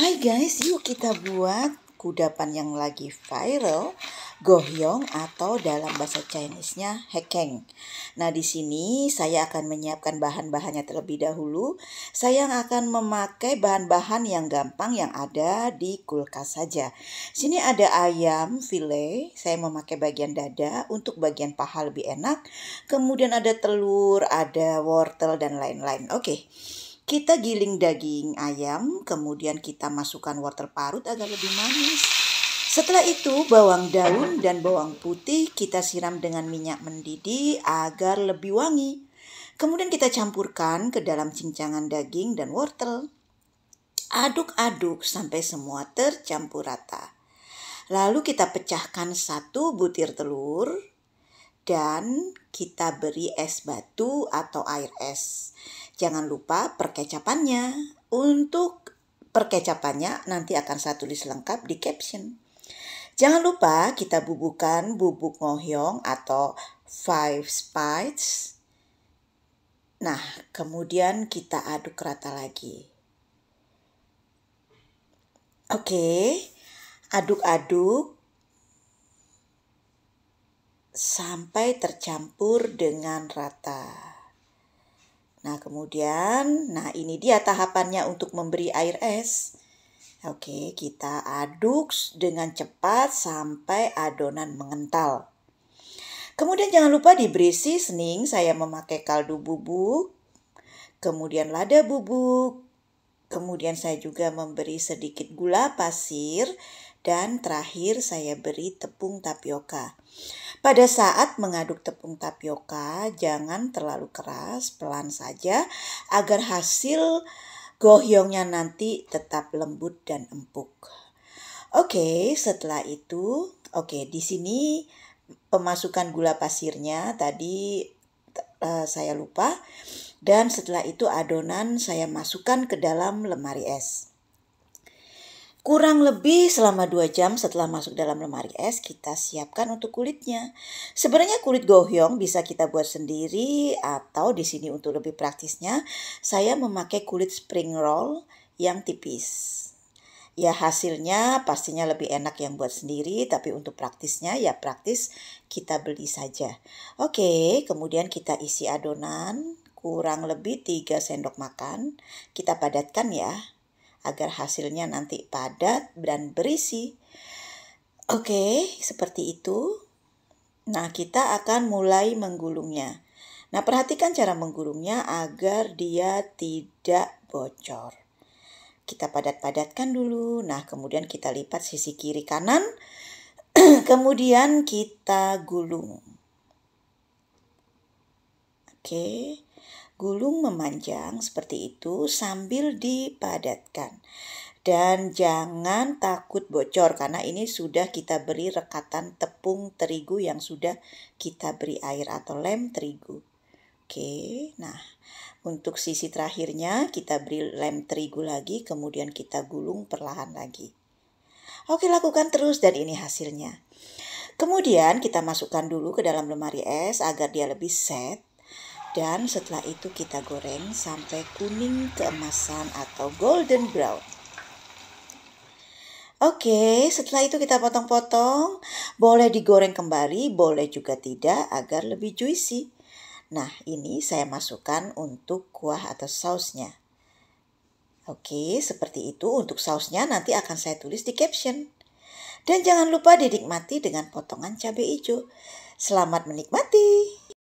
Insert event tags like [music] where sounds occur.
Hai guys, yuk kita buat kudapan yang lagi viral, gohyong atau dalam bahasa Chinese-nya hekeng. Nah, di sini saya akan menyiapkan bahan-bahannya terlebih dahulu. Saya akan memakai bahan-bahan yang gampang yang ada di kulkas saja. Sini ada ayam filet, saya memakai bagian dada untuk bagian paha lebih enak. Kemudian ada telur, ada wortel dan lain-lain. Oke. Okay. Kita giling daging ayam, kemudian kita masukkan wortel parut agar lebih manis. Setelah itu, bawang daun dan bawang putih kita siram dengan minyak mendidih agar lebih wangi. Kemudian kita campurkan ke dalam cincangan daging dan wortel. Aduk-aduk sampai semua tercampur rata. Lalu kita pecahkan satu butir telur dan kita beri es batu atau air es. Jangan lupa perkecapannya. Untuk perkecapannya nanti akan saya tulis lengkap di caption. Jangan lupa kita bubuhkan bubuk ngohyong atau five spices. Nah, kemudian kita aduk rata lagi. Oke, aduk-aduk sampai tercampur dengan rata. Nah, kemudian, nah ini dia tahapannya untuk memberi air es. Oke, kita aduk dengan cepat sampai adonan mengental. Kemudian jangan lupa diberi seasoning, saya memakai kaldu bubuk, kemudian lada bubuk, kemudian saya juga memberi sedikit gula pasir, dan terakhir saya beri tepung tapioka. Pada saat mengaduk tepung tapioka, jangan terlalu keras, pelan saja agar hasil gohyongnya nanti tetap lembut dan empuk. Oke, setelah itu, oke di sini pemasukan gula pasirnya tadi uh, saya lupa dan setelah itu adonan saya masukkan ke dalam lemari es. Kurang lebih selama 2 jam setelah masuk dalam lemari es, kita siapkan untuk kulitnya. Sebenarnya kulit gohyong bisa kita buat sendiri atau di sini untuk lebih praktisnya, saya memakai kulit spring roll yang tipis. Ya hasilnya pastinya lebih enak yang buat sendiri, tapi untuk praktisnya ya praktis kita beli saja. Oke, kemudian kita isi adonan kurang lebih 3 sendok makan. Kita padatkan ya agar hasilnya nanti padat dan berisi. Oke, seperti itu. Nah, kita akan mulai menggulungnya. Nah, perhatikan cara menggulungnya agar dia tidak bocor. Kita padat-padatkan dulu. Nah, kemudian kita lipat sisi kiri kanan. [clears throat] kemudian kita gulung. Oke. Gulung memanjang seperti itu sambil dipadatkan. Dan jangan takut bocor karena ini sudah kita beri rekatan tepung terigu yang sudah kita beri air atau lem terigu. Oke, nah untuk sisi terakhirnya kita beri lem terigu lagi kemudian kita gulung perlahan lagi. Oke, lakukan terus dan ini hasilnya. Kemudian kita masukkan dulu ke dalam lemari es agar dia lebih set dan setelah itu kita goreng sampai kuning keemasan atau golden brown. Oke, setelah itu kita potong-potong. Boleh digoreng kembali, boleh juga tidak agar lebih juicy. Nah, ini saya masukkan untuk kuah atau sausnya. Oke, seperti itu untuk sausnya nanti akan saya tulis di caption. Dan jangan lupa dinikmati dengan potongan cabai hijau. Selamat menikmati.